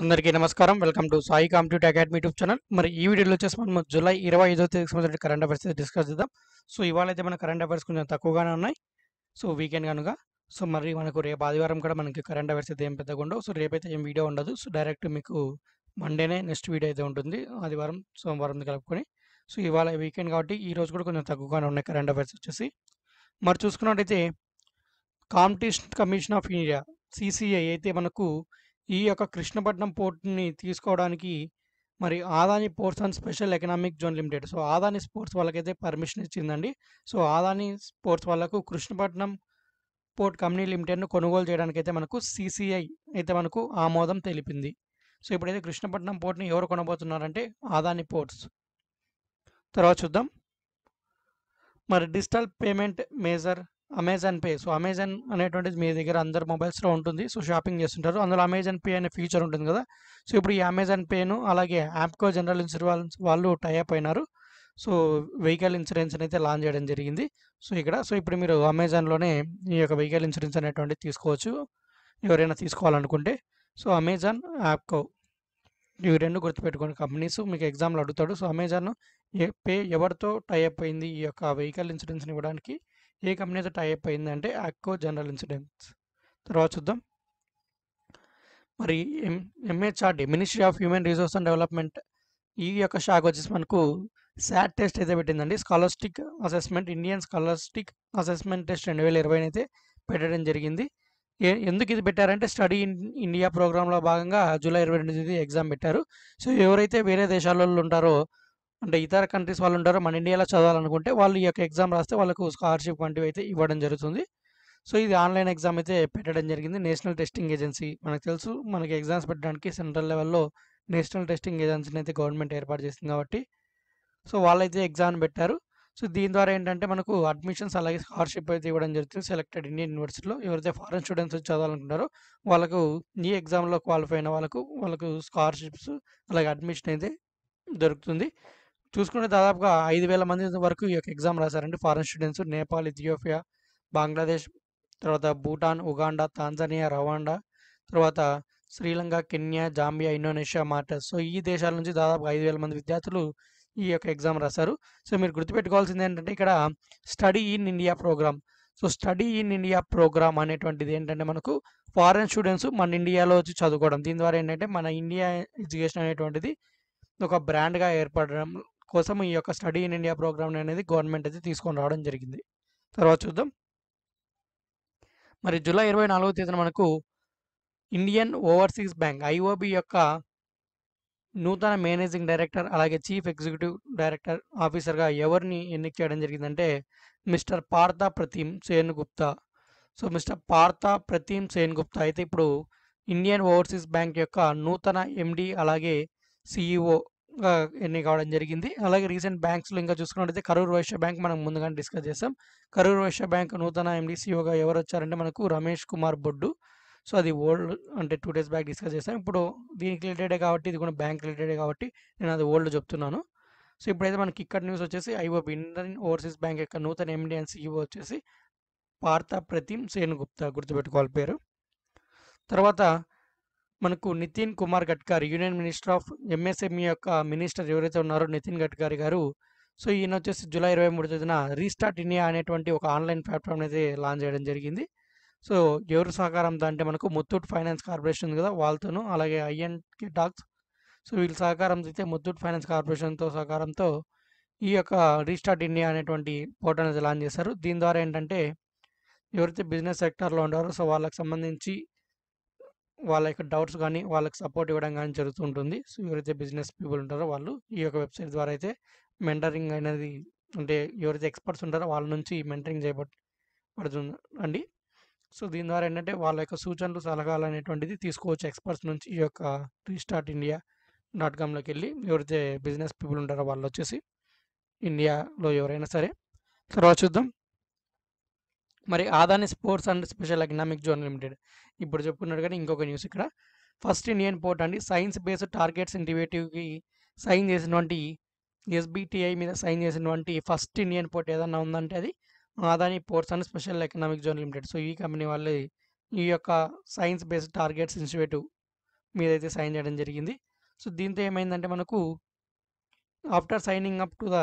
అందరికీ నమస్కారం welcome to Sai computer academy YouTube channel మరి ఈ వీడియోలో వచ్చేసి మనం జూలై ఇరవై ఐదో తేదీకి సంబంధించిన కరెంట్ అఫైర్స్ డిస్కస్ చేద్దాం సో ఇవాళ అయితే మన కరెంట్ అఫైర్స్ కొంచెం తక్కువగానే ఉన్నాయి సో వీకెండ్ కనుక సో మరి మనకు రేపు ఆదివారం కూడా మనకి కరెంట్ అఫైర్స్ అయితే ఏం పెద్దగా ఉండవు సో రేపైతే ఏం వీడియో ఉండదు సో డైరెక్ట్ మీకు మండేనే నెక్స్ట్ వీడియో అయితే ఉంటుంది ఆదివారం సోమవారం కలుపుకొని సో ఇవాళ వీకెండ్ కాబట్టి ఈ రోజు కూడా కొంచెం తక్కువగానే ఉన్నాయి కరెంట్ అఫైర్స్ వచ్చేసి మరి చూసుకున్నట్టయితే competition commission of India CCI అయితే మనకు ఈ యొక్క కృష్ణపట్నం పోర్ట్ని తీసుకోవడానికి మరి Adani ports and special economic zone limited so Adani sports వాళ్ళకైతే పర్మిషన్ ఇచ్చిందండి సో ఆదాని స్పోర్ట్స్ వాళ్ళకు కృష్ణపట్నం పోర్ట్ కంపెనీ లిమిటెడ్ను కొనుగోలు చేయడానికి అయితే మనకు సిసిఐ అయితే మనకు ఆమోదం తెలిపింది సో ఇప్పుడైతే కృష్ణపట్నం పోర్ట్ని ఎవరు కొనబోతున్నారంటే ఆదాని పోర్ట్స్ తర్వాత చూద్దాం మరి digital payment major Amazon pay so Amazon అనేటువంటిది మీ దగ్గర అందరు మొబైల్స్లో ఉంటుంది సో షాపింగ్ చేస్తుంటారు అందులో అమెజాన్ పే అనే ఫీచర్ ఉంటుంది కదా సో ఇప్పుడు ఈ అమెజాన్ పేను అలాగే యాప్కో జనరల్ ఇన్సూరెన్స్ వాళ్ళు టైఅప్ అయినారు సో వెహికల్ ఇన్సూరెన్స్ అయితే లాంచ్ చేయడం జరిగింది సో ఇక్కడ సో ఇప్పుడు మీరు అమెజాన్లోనే ఈ యొక్క వెహికల్ ఇన్సూరెన్స్ అనేటువంటిది తీసుకోవచ్చు ఎవరైనా తీసుకోవాలనుకుంటే సో అమెజాన్ యాప్కో ఇవి రెండు గుర్తుపెట్టుకునే కంపెనీస్ మీకు ఎగ్జామ్లు అడుగుతాడు సో అమెజాన్ ఏ పే ఎవరితో టైఅప్ అయింది ఈ యొక్క వెహికల్ ఇన్సూరెన్స్ని ఇవ్వడానికి ఏ కంపెనీతో టైప్ అయిందంటే అక్కో జనరల్ ఇన్సూరెన్స్ తర్వాత చూద్దాం మరి M MHRD ministry of human resource and development ఈ యొక్క షాక్ వచ్చేసి మనకు శాట్ టెస్ట్ అయితే పెట్టిందండి scholastic assessment Indian scholastic assessment test రెండు వేల ఇరవై అయితే పెట్టడం జరిగింది ఎందుకు ఇది పెట్టారంటే స్టడీ ఇన్ ఇండియా ప్రోగ్రాంలో భాగంగా జూలై ఇరవై రెండు తేదీ ఎగ్జామ్ పెట్టారు సో ఎవరైతే వేరే దేశాలలో ఉంటారో అంటే ఇతర కంట్రీస్ వాళ్ళు ఉంటారో మన ఇండియాలో చదవాలనుకుంటే వాళ్ళు ఈ యొక్క ఎగ్జామ్ రాస్తే వాళ్ళకు స్కాలర్షిప్ వంటివి అయితే ఇవ్వడం జరుగుతుంది సో ఇది ఆన్లైన్ ఎగ్జామ్ అయితే పెట్టడం జరిగింది నేషనల్ టెస్టింగ్ ఏజెన్సీ మనకు తెలుసు మనకి ఎగ్జామ్స్ పెట్టడానికి సెంట్రల్ లెవెల్లో నేషనల్ టెస్టింగ్ ఏజెన్సీని అయితే గవర్నమెంట్ ఏర్పాటు చేసింది కాబట్టి సో వాళ్ళైతే ఎగ్జామ్ పెట్టారు సో దీని ద్వారా ఏంటంటే మనకు అడ్మిషన్స్ అలాగే స్కాలర్షిప్ అయితే ఇవ్వడం జరుగుతుంది సెలెక్టెడ్ ఇండియన్ యూనివర్సిటీలో ఎవరైతే ఫారెన్ స్టూడెంట్స్ చదవాలనుకుంటారో వాళ్ళకు ఈ ఎగ్జామ్లో క్వాలిఫై అయిన వాళ్ళకు వాళ్ళకు స్కాలర్షిప్స్ అలాగే అడ్మిషన్ అయితే దొరుకుతుంది చూసుకుంటే దాదాపుగా ఐదు వేల మంది వరకు ఈ యొక్క ఎగ్జామ్ రాశారండి foreign students Nepal Ethiopia Bangladesh తర్వాత భూటాన్ ఉగాండా తాంజానియా రవాండా తర్వాత శ్రీలంక కెన్యా జాంబియా ఇండోనేషియా మార్టర్స్ సో ఈ దేశాల నుంచి దాదాపు ఐదు వేల మంది విద్యార్థులు ఈ యొక్క ఎగ్జామ్ రాశారు సో మీరు గుర్తుపెట్టుకోవాల్సింది ఏంటంటే ఇక్కడ study in India program so study in India program అనేటువంటిది ఏంటంటే మనకు ఫారెన్ స్టూడెంట్స్ మన ఇండియాలో వచ్చి చదువుకోవడం దీని ద్వారా ఏంటంటే మన ఇండియా ఎడ్యుకేషన్ అనేటువంటిది ఒక బ్రాండ్గా ఏర్పడడం కోసం ఈ యొక్క స్టడీ ఇన్ ఇండియా ప్రోగ్రామ్ అనేది గవర్నమెంట్ అయితే తీసుకొని రావడం జరిగింది తర్వాత చూద్దాం మరి జూలై ఇరవై నాలుగో తేదీన మనకు ఇండియన్ ఓవర్సీస్ బ్యాంక్ ఐఓబి యొక్క నూతన మేనేజింగ్ డైరెక్టర్ అలాగే చీఫ్ ఎగ్జిక్యూటివ్ డైరెక్టర్ ఆఫీసర్గా ఎవరిని ఎన్నిక చేయడం జరిగిందంటే mister Partha Pratim Sen Gupta so mister Partha Pratim Sen Gupta అయితే ఇప్పుడు ఇండియన్ ఓవర్సీస్ బ్యాంక్ యొక్క నూతన ఎండి అలాగే సిఇఓ ఎన్ని కావడం జరిగింది అలాగే రీసెంట్ బ్యాంక్స్లో ఇంకా చూసుకున్నట్లయితే కరూర్ వైశ్య బ్యాంక్ మనం ముందుగానే డిస్కస్ చేసాం కరూర్ వైశ్య బ్యాంక్ నూతన ఎండీసీఓగా ఎవరు వచ్చారంటే మనకు రమేష్ కుమార్ బొడ్డు సో అది ఓల్డ్ అంటే టూ డేస్ బ్యాక్ డిస్కస్ చేసాం ఇప్పుడు దీనికి రిలేటెడే కాబట్టి ఇది కూడా బ్యాంక్ రిలేటెడే కాబట్టి నేను అది ఓల్డ్ చెప్తున్నాను సో ఇప్పుడైతే మనకి ఇక్కడ న్యూస్ వచ్చేసి ఐఓబి ఇండియన్ ఓవర్సీస్ బ్యాంక్ యొక్క నూతన ఎండి అండ్ సిఇఓ e వచ్చేసి పార్థ ప్రతిమ్ సేన్ గుప్తా గుర్తుపెట్టుకోవాలి పేరు తర్వాత మనకు Nitin Kumar Gadkari union minister of MSME యొక్క మినిస్టర్ ఎవరైతే ఉన్నారో నితిన్ గడ్కరీ గారు సో ఈయన వచ్చేసి జూలై ఇరవై మూడు తేదీన రీస్టార్ట్ ఇండియా అనేటువంటి ఒక ఆన్లైన్ ప్లాట్ఫామ్ అయితే లాంచ్ చేయడం జరిగింది సో ఎవరు సహకారం అంటే మనకు ముత్తూట్ ఫైనాన్స్ కార్పొరేషన్ కదా వాళ్ళతోనూ అలాగే ఐఎన్కే టాక్స్ సో వీళ్ళ సహకారం అయితే ముత్తూట్ ఫైనాన్స్ కార్పొరేషన్తో సహకారంతో ఈ యొక్క రీస్టార్ట్ ఇండియా అనేటువంటి పోర్టల్ అనేది లాంచ్ చేశారు దీని ద్వారా ఏంటంటే ఎవరైతే బిజినెస్ సెక్టర్లో ఉండారో సో వాళ్ళకి సంబంధించి వాళ్ళ యొక్క డౌట్స్ కానీ వాళ్ళకి సపోర్ట్ ఇవ్వడం కానీ జరుగుతుంటుంది సో ఎవరైతే బిజినెస్ పీపుల్ ఉంటారో వాళ్ళు ఈ యొక్క వెబ్సైట్ ద్వారా అయితే మెంటరింగ్ అనేది అంటే ఎవరైతే ఎక్స్పర్ట్స్ ఉంటారో వాళ్ళ నుంచి మెంటరింగ్ చేయబడుతుందండి సో దీని ద్వారా ఏంటంటే వాళ్ళ యొక్క సూచనలు సలహాలు అనేటువంటిది తీసుకోవచ్చు ఎక్స్పర్ట్స్ నుంచి ఈ యొక్క రీస్టార్ట్ ఇండియా డాట్ కామ్లోకి వెళ్ళి ఎవరైతే బిజినెస్ పీపుల్ ఉంటారో వాళ్ళు వచ్చేసి ఇండియాలో ఎవరైనా సరే తర్వాత చూద్దాం మరి Adani sports and special economic zone limited ఇప్పుడు కానీ ఇంకొక న్యూస్ ఇక్కడ ఫస్ట్ ఇండియన్ పోర్ట్ అండి సైన్స్ బేస్డ్ టార్గెట్స్ ఇంటివేటివ్కి సైన్ చేసినటువంటి ఎస్బీటీఐ మీద సైన్ చేసినటువంటి ఫస్ట్ ఇండియన్ పోర్ట్ ఏదన్నా ఉందంటే అది Adani ports and special economic zone limited so ఈ కంపెనీ వాళ్ళే ఈ యొక్క సైన్స్ బేస్డ్ టార్గెట్స్ ఇన్స్టిట్యూటివ్ మీద అయితే సైన్ చేయడం జరిగింది సో దీంతో ఏమైందంటే మనకు after signing up to the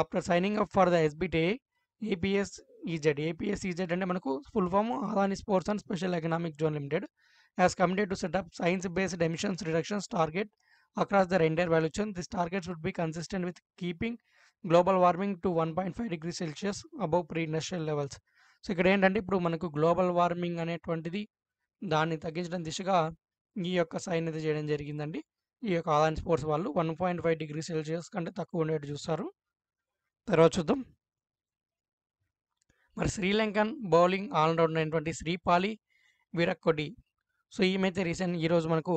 after signing up for the SBTI APS EZ APS EZ అంటే మనకు full form Adani sports and special economic zone limited as committed to set up science based emissions reductions target across the entire value chain this target would be consistent with keeping global warming to one point five degree Celsius above pre industrial levels so ఇక్కడ ఏంటంటే ఇప్పుడు మనకు global warming అనేటువంటిది దాన్ని తగ్గించడం దిశగా ఈ యొక్క సైన్ అయితే చేయడం జరిగిందండి ఈ యొక్క ఆదాని స్పోర్ట్స్ వాళ్ళు one point five degree Celsius కంటే తక్కువ ఉండేట్టు చూస్తారు తర్వాత చూద్దాం మరి శ్రీలంకన్ బౌలింగ్ ఆల్రౌండర్ అయినటువంటి శ్రీపాలి వీరక్కొడి సో ఈమెతే రీసెంట్ ఈరోజు మనకు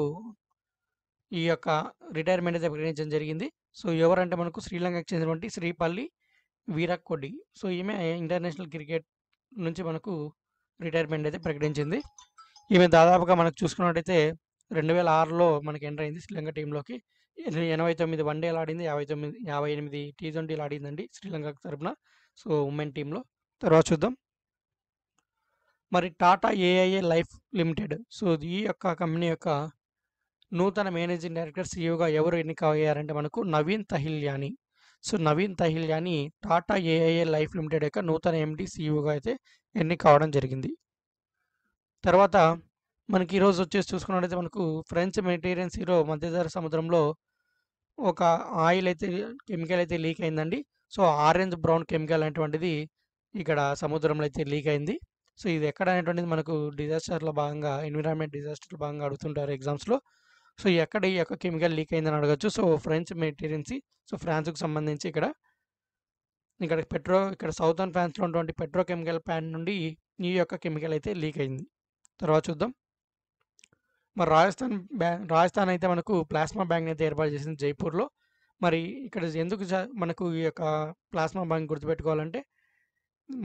ఈ యొక్క రిటైర్మెంట్ అయితే ప్రకటించడం జరిగింది సో ఎవరంటే మనకు శ్రీలంకకు చెందినటువంటి శ్రీపల్లి వీరక్కొడ్డి సో ఈమె ఇంటర్నేషనల్ క్రికెట్ నుంచి మనకు రిటైర్మెంట్ అయితే ప్రకటించింది ఈమె దాదాపుగా మనకు చూసుకున్నట్టయితే రెండు వేల ఆరులో మనకి ఎంటర్ అయింది శ్రీలంక టీంలోకి ఎనభై తొమ్మిది వన్ డేలు ఆడింది యాభై తొమ్మిది యాభై ఎనిమిది టీ ట్వంటీలు ఆడిందండి శ్రీలంక తరపున సో ఉమెన్ టీంలో తర్వాత చూద్దాం మరి Tata AIA life limited so ఈ యొక్క కంపెనీ యొక్క నూతన మేనేజింగ్ డైరెక్టర్ సీఈఓగా e ఎవరు ఎన్నిక అయ్యారంటే మనకు Naveen Tahilyani so Naveen Tahilyani Tata AIA life limited యొక్క నూతన ఎండి సీఈఓగా e అయితే ఎన్నిక అవడం జరిగింది తర్వాత మనకి ఈరోజు వచ్చేసి చూసుకున్నట్లయితే మనకు ఫ్రెంచ్ మెడిటేరియన్ హీరో మధ్యధర సముద్రంలో ఒక ఆయిల్ అయితే కెమికల్ అయితే లీక్ అయిందండి సో ఆరెంజ్ బ్రౌన్ కెమికల్ అనేటువంటిది ఇక్కడ సముద్రంలో అయితే లీక్ అయింది సో ఇది ఎక్కడ అనేటువంటిది మనకు డిజాస్టర్లో భాగంగా ఎన్విరాన్మెంట్ డిజాస్టర్లో భాగంగా అడుగుతుంటారు ఎగ్జామ్స్లో సో ఎక్కడ ఈ యొక్క కెమికల్ లీక్ అయిందని అడగచ్చు సో ఫ్రెంచ్ మెటీరియన్సీ సో ఫ్రాన్స్కు సంబంధించి ఇక్కడ ఇక్కడ పెట్రో ఇక్కడ సౌతర్న్ ఫ్రాన్స్లో ఉన్నటువంటి పెట్రో కెమికల్ ప్లాంట్ నుండి ఈ యొక్క కెమికల్ అయితే లీక్ అయింది తర్వాత చూద్దాం మరి రాజస్థాన్ బ్యాంక్ రాజస్థాన్ అయితే మనకు ప్లాస్మా బ్యాంక్ అయితే ఏర్పాటు చేసింది జైపూర్లో మరి ఇక్కడ ఎందుకు మనకు ఈ యొక్క ప్లాస్మా బ్యాంక్ గుర్తుపెట్టుకోవాలంటే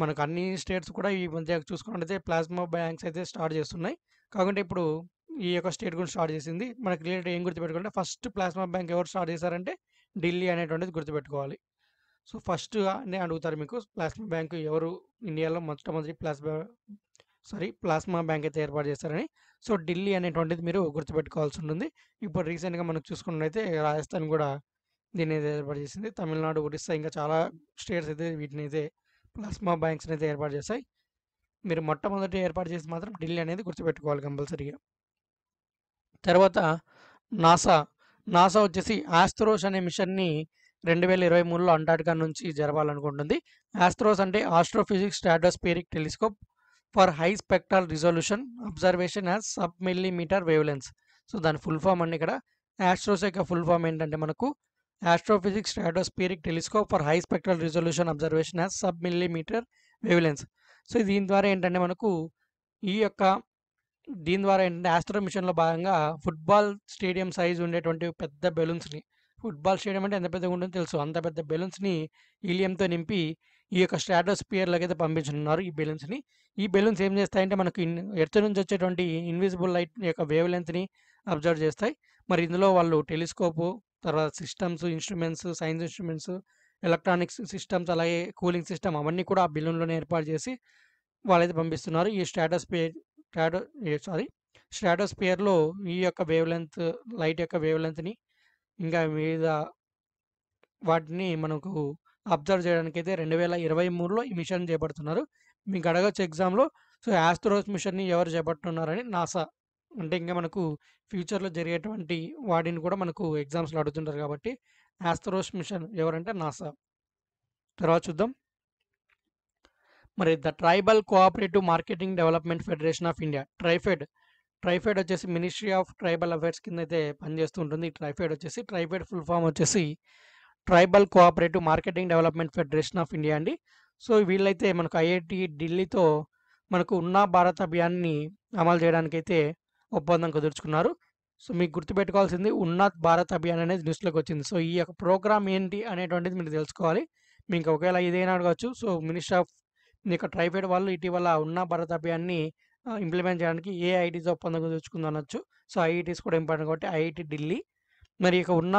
మనకు అన్ని స్టేట్స్ కూడా ఈ మధ్య చూసుకున్నట్లయితే ప్లాస్మా బ్యాంక్స్ అయితే స్టార్ట్ చేస్తున్నాయి కాకుండా ఇప్పుడు ఈ యొక్క స్టేట్ గురించి స్టార్ట్ చేసింది మనకు రిలేటెడ్ ఏం గుర్తుపెట్టుకుంటే ఫస్ట్ ప్లాస్మా బ్యాంక్ ఎవరు స్టార్ట్ చేశారంటే ఢిల్లీ అనేటువంటిది గుర్తుపెట్టుకోవాలి సో ఫస్ట్ అని అడుగుతారు మీకు ప్లాస్మా బ్యాంక్ ఎవరు ఇండియాలో మొట్టమొదటి ప్లాస్మా సారీ ప్లాస్మా బ్యాంక్ అయితే ఏర్పాటు చేశారని సో ఢిల్లీ అనేటువంటిది మీరు గుర్తుపెట్టుకోవాల్సి ఉంటుంది ఇప్పుడు రీసెంట్గా మనం చూసుకున్నట్లయితే రాజస్థాన్ కూడా దీన్ని ఏర్పాటు చేసింది తమిళనాడు ఒరిస్సా ఇంకా చాలా స్టేట్స్ అయితే వీటిని అయితే ప్లాస్మా బ్యాంక్స్ అనేది ఏర్పాటు చేస్తాయి మీరు మొట్టమొదటి ఏర్పాటు చేసి మాత్రం ఢిల్లీ అనేది గుర్తుపెట్టుకోవాలి కంపల్సరీగా తర్వాత నాసా నాసా వచ్చేసి ఆస్త్రోస్ అనే మిషన్ని రెండు వేల ఇరవై మూడులో అంటార్టికా నుంచి జరపాలనుకుంటుంది ఆస్ట్రోస్ అంటే astrophysics stratospheric telescope for high spectral resolution observation as sub millimetre wavelengths so దాని ఫుల్ ఫామ్ అండి ఇక్కడ ఆస్ట్రోస్ యొక్క ఫుల్ ఫామ్ ఏంటంటే మనకు astrophysics Stratospheric Telescope for high Spectral resolution observation as Sub Millimeter Wavelengths. So దీని ద్వారా ఏంటంటే మనకు ఈ యొక్క దీని ద్వారా ఏంటంటే ఆస్ట్రో మిషన్లో భాగంగా ఫుట్బాల్ స్టేడియం సైజ్ ఉండేటువంటి పెద్ద బెలూన్స్ని ఫుట్బాల్ స్టేడియం అంటే ఎంత పెద్దగా ఉంటుందో తెలుసు అంత పెద్ద బెలూన్స్ని ఈలియంతో నింపి ఈ యొక్క స్ట్రాటోస్పియర్లోకి అయితే పంపించనున్నారు ఈ బెలూన్స్ని ఈ బెలూన్స్ ఏం చేస్తాయంటే మనకు ఎర్త్ నుంచి వచ్చేటువంటి ఇన్విజిబుల్ లైట్ యొక్క వేవ్ లెంత్ని అబ్జర్వ్ చేస్తాయి మరి ఇందులో వాళ్ళు టెలిస్కోపు తర్వాత systems instruments science instruments electronics systems అలాగే కూలింగ్ సిస్టమ్ అవన్నీ కూడా ఆ బిల్లులోనే ఏర్పాటు చేసి వాళ్ళైతే పంపిస్తున్నారు ఈ స్ట్రాటోస్పియర్ స్టాటో సారీ పేర్లో ఈ యొక్క వేవ్ లెంత్ లైట్ యొక్క వేవ్ లెంత్ని ఇంకా వివిధ వాటిని మనకు అబ్జర్వ్ చేయడానికి అయితే రెండు వేల ఇరవై మూడులో ఈ మిషన్ చేపడుతున్నారు మీకు అడగచ్చు ఎగ్జామ్లో సో ఆస్ట్రోస్ మిషన్ని ఎవరు చేపట్టున్నారని నాసా అంటే ఇంకా మనకు ఫ్యూచర్లో జరిగేటువంటి వాడిని కూడా మనకు ఎగ్జామ్స్లో అడుగుతుంటారు కాబట్టి ఆస్త్రోస్ మిషన్ ఎవరంటే నాసా తర్వాత చూద్దాం మరి the tribal cooperative marketing development federation of India TRIFED TRIFED వచ్చేసి మినిస్ట్రీ ఆఫ్ ట్రైబల్ అఫైర్స్ కింద అయితే పనిచేస్తూ ఉంటుంది ట్రైఫెడ్ వచ్చేసి ట్రైఫెడ్ ఫుల్ ఫామ్ వచ్చేసి tribal cooperative marketing development federation of India అండి సో వీళ్ళైతే మనకు ఐఐటి ఢిల్లీతో మనకు ఉన్న భారత్ అభియాన్ని అమలు చేయడానికైతే ఒప్పందం కుదుర్చుకున్నారు సో మీకు గుర్తుపెట్టుకోవాల్సింది ఉన్నత్ భారత్ అభియాన్ అనేది న్యూస్లోకి వచ్చింది సో ఈ యొక్క ప్రోగ్రామ్ ఏంటి అనేటువంటిది మీరు తెలుసుకోవాలి మీకు ఒకవేళ ఇదేనా అడగచ్చు సో మినిస్టర్ ఆఫ్ మీ యొక్క ట్రైఫెడ్ వాళ్ళు ఇటీవల ఉన్న భారత్ అభియాన్ని ఇంప్లిమెంట్ చేయడానికి ఏ ఐటీస్ ఒప్పందం కుదుర్చుకుంది అనొచ్చు సో ఐఐటీస్ కూడా ఇంపార్టెంట్ కాబట్టి ఐఐటీ ఢిల్లీ మరి ఇక ఉన్న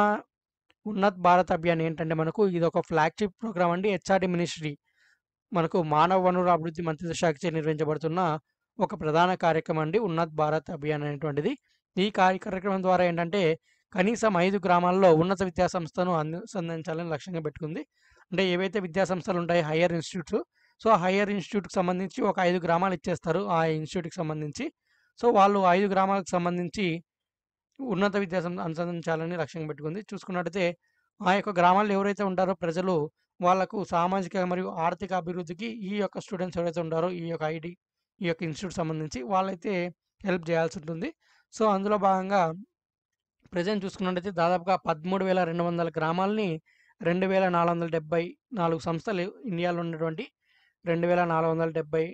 ఉన్నత్ భారత్ అభియాన్ ఏంటంటే మనకు ఇది ఒక ఫ్లాగ్షిప్ ప్రోగ్రామ్ అండి హెచ్ఆర్డి మినిస్ట్రీ మనకు మానవ వనరుల అభివృద్ధి మంత్రిత్వ శాఖచే నిర్వహించబడుతున్న ఒక ప్రధాన కార్యక్రమం అండి ఉన్నత్ భారత్ అభియాన్ అనేటువంటిది ఈ కార్యక్రమం ద్వారా ఏంటంటే కనీసం ఐదు గ్రామాల్లో ఉన్నత విద్యాసంస్థను అనుసంధించాలని లక్ష్యంగా పెట్టుకుంది అంటే ఏవైతే విద్యాసంస్థలు ఉంటాయి హయ్యర్ ఇన్స్టిట్యూట్స్ సో హయ్యర్ ఇన్స్టిట్యూట్కి సంబంధించి ఒక ఐదు గ్రామాలు ఇచ్చేస్తారు ఆ ఇన్స్టిట్యూట్కి సంబంధించి సో వాళ్ళు ఐదు గ్రామాలకు సంబంధించి ఉన్నత విద్యా అనుసంధించాలని లక్ష్యంగా పెట్టుకుంది చూసుకున్నట్టయితే ఆ యొక్క గ్రామాల్లో ఎవరైతే ఉంటారో ప్రజలు వాళ్లకు సామాజిక మరియు ఆర్థిక అభివృద్ధికి ఈ యొక్క స్టూడెంట్స్ ఎవరైతే ఉంటారో ఈ యొక్క ఐడి ఈ యొక్క ఇన్స్టిట్యూట్ సంబంధించి వాళ్ళైతే హెల్ప్ చేయాల్సి ఉంటుంది సో అందులో భాగంగా ప్రజెంట్ చూసుకున్నట్టయితే దాదాపుగా పదమూడు వేల రెండు వందల గ్రామాలని రెండు వేల నాలుగు వందల డెబ్బై నాలుగు సంస్థలు ఇండియాలో ఉన్నటువంటి రెండు వేల నాలుగు వందల డెబ్బై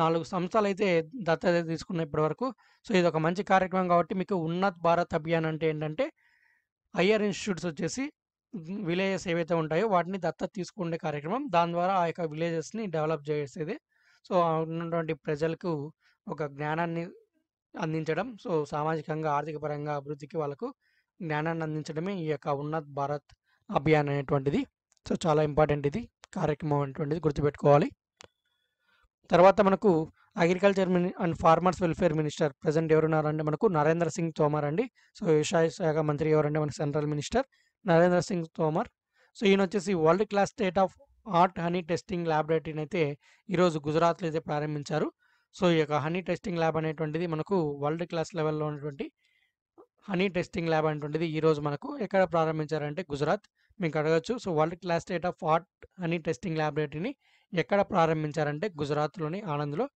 నాలుగు సంస్థలు అయితే దత్తత తీసుకున్న ఇప్పటివరకు సో ఇది ఒక మంచి కార్యక్రమం కాబట్టి మీకు ఉన్నత్ భారత్ అభియాన్ అంటే ఏంటంటే హయ్యర్ ఇన్స్టిట్యూట్స్ వచ్చేసి విలేజెస్ ఏవైతే ఉంటాయో వాటిని దత్తత తీసుకునే కార్యక్రమం దాని ద్వారా ఆ యొక్క విలేజెస్ని డెవలప్ చేసేది సో ఉన్నటువంటి ప్రజలకు ఒక జ్ఞానాన్ని అందించడం సో సామాజికంగా ఆర్థిక పరంగా అభివృద్ధికి వాళ్ళకు జ్ఞానాన్ని అందించడమే ఈ యొక్క ఉన్నత్ భారత్ అభియాన్ అనేటువంటిది సో చాలా ఇంపార్టెంట్ ఇది కార్యక్రమం అనేటువంటిది గుర్తుపెట్టుకోవాలి తర్వాత మనకు agriculture mini and farmers welfare minister present ఎవరున్నారంటే మనకు నరేంద్ర సింగ్ తోమర్ అండి సో వ్యవసాయ శాఖ మంత్రి ఎవరంటే మనకు central minister Narendra Singh Tomar so ఈయన వచ్చేసి world class state of art honey testing ల్యాబొరేటరీని అయితే ఈరోజు గుజరాత్లో అయితే ప్రారంభించారు సో ఈ యొక్క హనీ టెస్టింగ్ ల్యాబ్ అనేటువంటిది మనకు వరల్డ్ క్లాస్ లెవెల్లో ఉన్నటువంటి హనీ టెస్టింగ్ ల్యాబ్ అనేటువంటిది ఈరోజు మనకు ఎక్కడ ప్రారంభించారంటే గుజరాత్ మీకు అడగచ్చు so world class state of art honey testing ల్యాబొరేటరీని ఎక్కడ ప్రారంభించారంటే గుజరాత్లోని ఆనంద్లో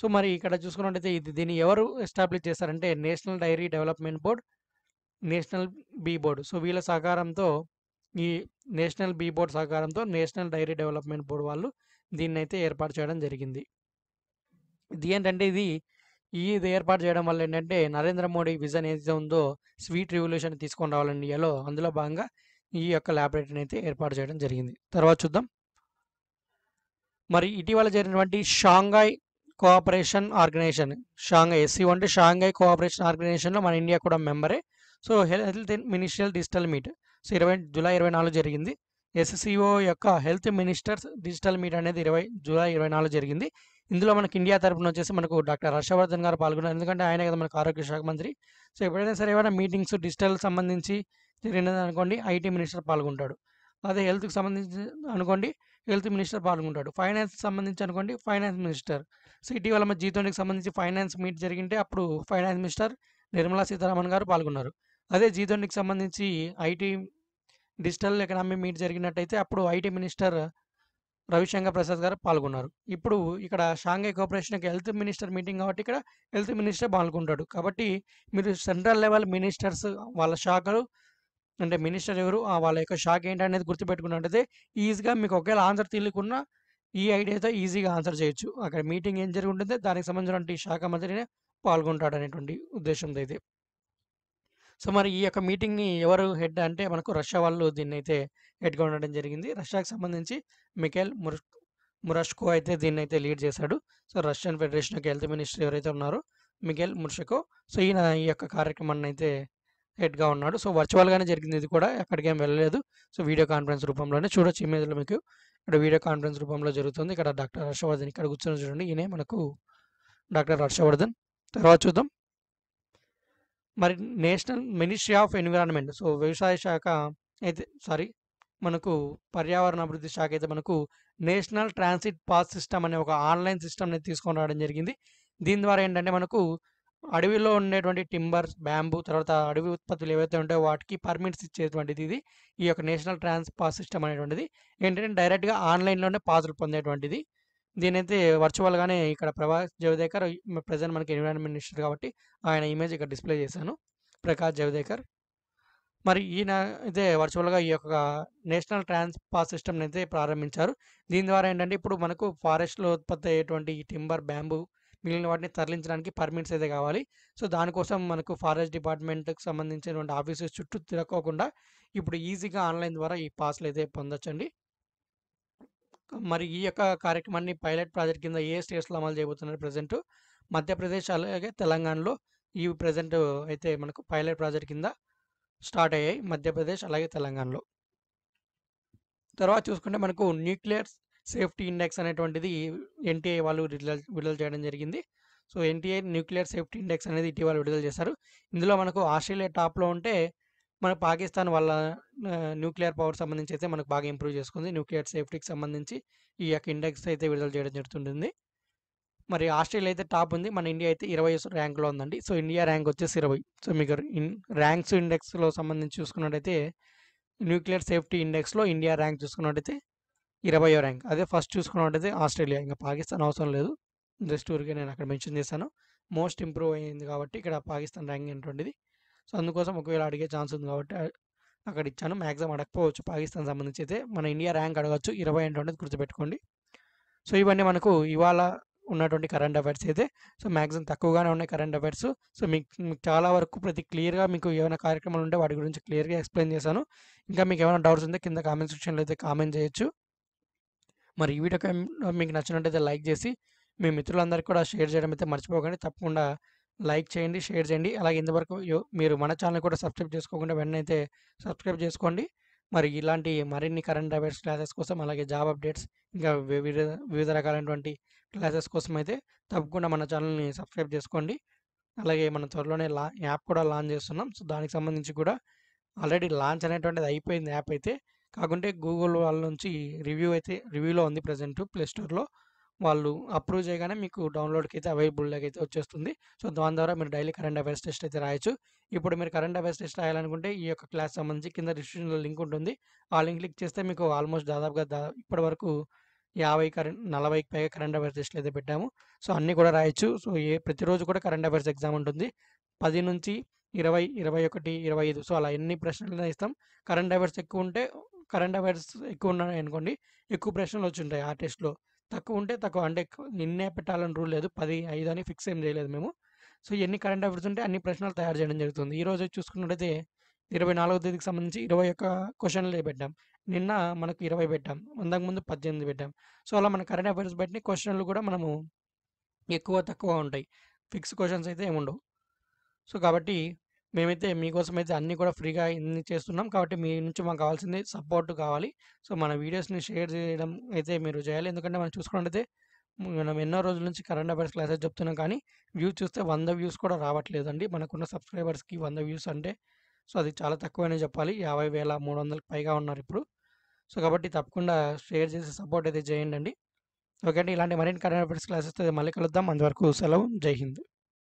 సో మరి ఇక్కడ చూసుకున్నట్టయితే ఇది దీన్ని ఎవరు ఎస్టాబ్లిష్ చేశారంటే national dairy development board national bee board so వీళ్ళ సహకారంతో ఈ నేషనల్ బీ బోర్డ్ సహకారంతో నేషనల్ డైరీ డెవలప్మెంట్ బోర్డు వాళ్ళు దీన్ని అయితే ఏర్పాటు చేయడం జరిగింది ఇది ఏంటంటే ఇది ఇది ఏర్పాటు చేయడం వల్ల ఏంటంటే నరేంద్ర మోడీ విజన్ ఏదైతే ఉందో స్వీట్ రెవల్యూషన్ తీసుకొని రావాలని ఇండియాలో అందులో భాగంగా ఈ యొక్క ల్యాబొరేటరీని అయితే ఏర్పాటు చేయడం జరిగింది తర్వాత చూద్దాం మరి ఇటీవల జరిగినటువంటి Shanghai cooperation organisation Shanghai SC అంటే షాంఘై కోఆపరేషన్ ఆర్గనైజేషన్లో మన ఇండియా కూడా మెంబరే so health ministerial digital meet so ఇరవై జూలై ఇరవై నాలుగు జరిగింది ఎస్సీఓ యొక్క హెల్త్ మినిస్టర్స్ డిజిటల్ మీట్ అనేది ఇరవై జూలై ఇరవై నాలుగు జరిగింది ఇందులో మనకి ఇండియా తరఫున వచ్చేసి మనకు డాక్టర్ హర్షవర్ధన్ గారు పాల్గొన్నారు ఎందుకంటే ఆయన కదా మనకు ఆరోగ్య శాఖ మంత్రి సో ఎప్పుడైనా సరే ఏమైనా మీటింగ్స్ డిజిటల్ సంబంధించి జరిగినది అనుకోండి ఐటీ మినిస్టర్ పాల్గొంటాడు అదే హెల్త్కి సంబంధించి అనుకోండి హెల్త్ మినిస్టర్ పాల్గొంటాడు ఫైనాన్స్ సంబంధించి అనుకోండి ఫైనాన్స్ మినిస్టర్ సో ఇటీవల మన జీతోనికి సంబంధించి ఫైనాన్స్ మీట్ జరిగింటే అప్పుడు ఫైనాన్స్ మినిస్టర్ నిర్మలా సీతారామన్ గారు పాల్గొన్నారు అదే జీతోనికి సంబంధించి ఐటీ డిజిటల్ ఎకనామీ మీట్ జరిగినట్టయితే అప్పుడు ఐటీ మినిస్టర్ రవిశంకర్ ప్రసాద్ గారు పాల్గొన్నారు ఇప్పుడు ఇక్కడ షాంఘై కోఆపరేషన్కి హెల్త్ మినిస్టర్ మీటింగ్ కాబట్టి ఇక్కడ హెల్త్ మినిస్టర్ పాల్గొంటాడు కాబట్టి మీరు సెంట్రల్ లెవెల్ మినిస్టర్స్ వాళ్ళ శాఖలు అంటే మినిస్టర్ ఎవరు వాళ్ళ యొక్క ఏంటి ఏంటనేది గుర్తుపెట్టుకున్నట్టయితే ఈజీగా మీకు ఒకవేళ ఆన్సర్ తెలియకుండా ఈ ఐడియాతో ఈజీగా ఆన్సర్ చేయొచ్చు అక్కడ మీటింగ్ ఏం జరుగుతుందో దానికి సంబంధించినటువంటి శాఖ మంత్రినే పాల్గొంటాడు అనేటువంటి ఉద్దేశంతో అయితే సో మరి ఈ యొక్క మీటింగ్ని ఎవరు హెడ్ అంటే మనకు రష్యా వాళ్ళు దీన్ని అయితే హెడ్గా ఉండడం జరిగింది రష్యాకు సంబంధించి మికేల్ మురష్ మురష్కో అయితే దీన్ని అయితే లీడ్ చేశాడు సో రష్యన్ ఫెడరేషన్ యొక్క హెల్త్ మినిస్టర్ ఎవరైతే ఉన్నారో మికేల్ ముర్షకో సో ఈయన ఈ యొక్క కార్యక్రమాన్ని అయితే హెడ్గా ఉన్నాడు సో వర్చువల్గానే జరిగింది ఇది కూడా ఎక్కడికేం వెళ్ళలేదు సో వీడియో కాన్ఫరెన్స్ రూపంలోనే చూడొచ్చు ఇమేజ్లో మీకు ఇక్కడ వీడియో కాన్ఫరెన్స్ రూపంలో జరుగుతుంది ఇక్కడ డాక్టర్ హర్షవర్ధన్ ఇక్కడ కూర్చొని చూడండి ఈయనే మనకు డాక్టర్ హర్షవర్ధన్ తర్వాత చూద్దాం మరి national ministry of environment so వ్యవసాయ శాఖ అయితే సారీ మనకు పర్యావరణ అభివృద్ధి శాఖ అయితే మనకు నేషనల్ ట్రాన్సిట్ పాస్ సిస్టమ్ అనే ఒక ఆన్లైన్ సిస్టమ్ని తీసుకొని రావడం జరిగింది దీని ద్వారా ఏంటంటే మనకు అడవిలో ఉండేటువంటి టింబర్స్ బ్యాంబూ తర్వాత అడవి ఉత్పత్తులు ఏవైతే ఉంటాయో వాటికి పర్మిట్స్ ఇచ్చేటువంటిది ఇది ఈ యొక్క నేషనల్ ట్రాన్స్ పాస్ సిస్టమ్ అనేటువంటిది ఏంటంటే డైరెక్ట్గా ఆన్లైన్లోనే పాసులు పొందేటువంటిది దీనైతే వర్చువల్గానే ఇక్కడ ప్రభాస్ జవదేకర్ ప్రజెంట్ మనకి ఎన్విరాన్మెంట్ మినిస్టర్ కాబట్టి ఆయన ఇమేజ్ ఇక్కడ డిస్ప్లే చేశాను ప్రకాష్ జవదేకర్ మరి ఈయన అయితే వర్చువల్గా ఈ యొక్క నేషనల్ ట్రాన్స్పాస్ సిస్టమ్ని అయితే ప్రారంభించారు దీని ద్వారా ఏంటంటే ఇప్పుడు మనకు ఫారెస్ట్లో ఉత్పత్తి అయ్యేటువంటి టింబర్ బ్యాంబు మిగిలిన వాటిని తరలించడానికి పర్మిట్స్ అయితే కావాలి సో దానికోసం మనకు ఫారెస్ట్ డిపార్ట్మెంట్కి సంబంధించినటువంటి ఆఫీసెస్ చుట్టూ తిరగకుండా ఇప్పుడు ఈజీగా ఆన్లైన్ ద్వారా ఈ పాస్లు అయితే పొందొచ్చండి మరి ఈ యొక్క కార్యక్రమాన్ని పైలట్ ప్రాజెక్ట్ కింద ఏ స్టేట్స్లో అమలు చేయబోతున్నారు ప్రజెంట్ మధ్యప్రదేశ్ అలాగే తెలంగాణలో ఈ ప్రజెంట్ అయితే మనకు పైలట్ ప్రాజెక్ట్ కింద స్టార్ట్ అయ్యాయి మధ్యప్రదేశ్ అలాగే తెలంగాణలో తర్వాత చూసుకుంటే మనకు న్యూక్లియర్ సేఫ్టీ ఇండెక్స్ అనేటువంటిది ఎన్టీఏ వాళ్ళు విడుదల విడుదల చేయడం జరిగింది so NTA nuclear safety index అనేది ఇటీవల విడుదల చేశారు ఇందులో మనకు ఆస్ట్రేలియా టాప్లో ఉంటే మన పాకిస్తాన్ వాళ్ళ న్యూక్లియర్ పవర్ సంబంధించి అయితే మనకు బాగా ఇంప్రూవ్ చేసుకుంది న్యూక్లియర్ సేఫ్టీకి సంబంధించి ఈ యొక్క ఇండెక్స్ అయితే విడుదల చేయడం జరుగుతుంటుంది మరి ఆస్ట్రేలియా అయితే టాప్ ఉంది మన ఇండియా అయితే ఇరవై ర్యాంక్లో ఉందండి సో ఇండియా ర్యాంక్ వచ్చేసి ఇరవై సో మీకు ఇన్ ర్యాంక్స్ ఇండెక్స్లో సంబంధించి చూసుకున్నట్టయితే న్యూక్లియర్ సేఫ్టీ ఇండెక్స్లో ఇండియా ర్యాంక్ చూసుకున్నట్టయితే ఇరవై ర్యాంక్ అదే ఫస్ట్ చూసుకున్నట్టయితే ఆస్ట్రేలియా ఇంకా పాకిస్తాన్ అవసరం లేదు జస్ట్ ఊరికే నేను అక్కడ మెన్షన్ చేశాను మోస్ట్ ఇంప్రూవ్ అయింది కాబట్టి ఇక్కడ పాకిస్తాన్ ర్యాంక్ ఏంటంటే సో అందుకోసం ఒకవేళ అడిగే ఛాన్స్ ఉంది కాబట్టి అక్కడ ఇచ్చాను మ్యాక్సిమం అడగకపోవచ్చు పాకిస్తాన్ సంబంధించి అయితే మన ఇండియా ర్యాంక్ అడగచ్చు ఇరవై ఏంటంటే గుర్తుపెట్టుకోండి సో ఇవన్నీ మనకు ఇవాళ ఉన్నటువంటి కరెంట్ అఫైర్స్ అయితే సో మ్యాక్సిమం తక్కువగానే ఉన్నాయి కరెంట్ అఫైర్స్ సో మీకు చాలా వరకు ప్రతి క్లియర్గా మీకు ఏమైనా కార్యక్రమాలు ఉంటే వాటి గురించి క్లియర్గా ఎక్స్ప్లెయిన్ చేశాను ఇంకా మీకు ఏమైనా డౌట్స్ ఉంటే కింద కామెంట్ సెక్షన్లో అయితే కామెంట్ చేయొచ్చు మరి ఈ వీడియో మీకు నచ్చినట్టయితే లైక్ చేసి మీ మిత్రులందరికీ కూడా షేర్ చేయడం అయితే మర్చిపోకండి తప్పకుండా లైక్ చేయండి షేర్ చేయండి అలాగే ఇంతవరకు మీరు మన ఛానల్ కూడా సబ్స్క్రైబ్ చేసుకోకుండా వెంటనే సబ్స్క్రైబ్ చేసుకోండి మరి ఇలాంటి మరిన్ని కరెంట్ అఫైర్స్ క్లాసెస్ కోసం అలాగే జాబ్ అప్డేట్స్ ఇంకా వివిధ వివిధ రకాలైనటువంటి క్లాసెస్ కోసం అయితే తప్పకుండా మన ఛానల్ని సబ్స్క్రైబ్ చేసుకోండి అలాగే మనం త్వరలోనే లా యాప్ కూడా లాంచ్ చేస్తున్నాం సో దానికి సంబంధించి కూడా ఆల్రెడీ లాంచ్ అనేటువంటిది అయిపోయింది యాప్ అయితే కాకుంటే గూగుల్ వాళ్ళ నుంచి రివ్యూ అయితే రివ్యూలో ఉంది ప్రజెంట్ ప్లే స్టోర్లో వాళ్ళు అప్రూవ్ చేయగానే మీకు డౌన్లోడ్కి అయితే అవైలబుల్గా అయితే వచ్చేస్తుంది సో దాని ద్వారా మీరు డైలీ కరెంట్ అఫేర్స్ టెస్ట్ అయితే రాయొచ్చు ఇప్పుడు మీరు కరెంట్ అఫేర్స్ టెస్ట్ రాయాలనుకుంటే ఈ యొక్క క్లాస్ సంబంధించి కింద డిస్క్రిప్షన్లో లింక్ ఉంటుంది ఆ లింక్ క్లిక్ చేస్తే మీకు ఆల్మోస్ట్ దాదాపుగా దా ఇప్పటి వరకు యాభై కరెంట్ నలభైకి పైగా కరెంట్ అఫేర్స్ టెస్ట్లు అయితే పెట్టాము సో అన్నీ కూడా రాయొచ్చు సో ఏ ప్రతిరోజు కూడా కరెంట్ అఫేర్స్ ఎగ్జామ్ ఉంటుంది పది నుంచి ఇరవై ఇరవై ఒకటి ఇరవై ఐదు సో అలా ఎన్ని ప్రశ్నలు ఇస్తాం కరెంట్ అఫేర్స్ ఎక్కువ ఉంటే కరెంట్ అఫేర్స్ ఎక్కువ ఉన్నాయి అనుకోండి ఎక్కువ ప్రశ్నలు వచ్చి ఉంటాయి ఆ టెస్ట్లో తక్కువ ఉంటే తక్కువ అంటే నిన్నే పెట్టాలని రూల్ లేదు పది ఐదు అని ఫిక్స్ ఏం చేయలేదు మేము సో ఎన్ని కరెంట్ అఫేర్స్ ఉంటే అన్ని ప్రశ్నలు తయారు చేయడం జరుగుతుంది ఈరోజు చూసుకున్నట్టయితే ఇరవై నాలుగో తేదీకి సంబంధించి ఇరవై ఒక్క క్వశ్చన్లు పెట్టాం నిన్న మనకు ఇరవై పెట్టాం వందకు ముందు పద్దెనిమిది పెట్టాం సో అలా మన కరెంట్ అఫైర్స్ బట్టి క్వశ్చన్లు కూడా మనము ఎక్కువ తక్కువ ఉంటాయి ఫిక్స్ క్వశ్చన్స్ అయితే ఏముండవు సో కాబట్టి మేమైతే మీకోసం అయితే అన్నీ కూడా ఫ్రీగా ఇన్ని చేస్తున్నాం కాబట్టి మీ నుంచి మాకు కావాల్సింది సపోర్ట్ కావాలి సో మన వీడియోస్ని షేర్ చేయడం అయితే మీరు చేయాలి ఎందుకంటే మనం చూసుకున్నట్టయితే మనం ఎన్నో రోజుల నుంచి కరెంట్ అఫైర్స్ క్లాసెస్ చెప్తున్నాం కానీ వ్యూస్ చూస్తే వంద వ్యూస్ కూడా రావట్లేదండి మనకున్న సబ్స్క్రైబర్స్కి వంద వ్యూస్ అంటే సో అది చాలా తక్కువనే చెప్పాలి యాభై వేల మూడు వందలకు పైగా ఉన్నారు ఇప్పుడు సో కాబట్టి తప్పకుండా షేర్ చేసి సపోర్ట్ అయితే చేయండి అండి ఓకే అండి ఇలాంటి మరిన్ని కరెంట్ అఫైర్స్ క్లాసెస్ మళ్ళీ కలుద్దాం అంతవరకు సెలవు జై హింద్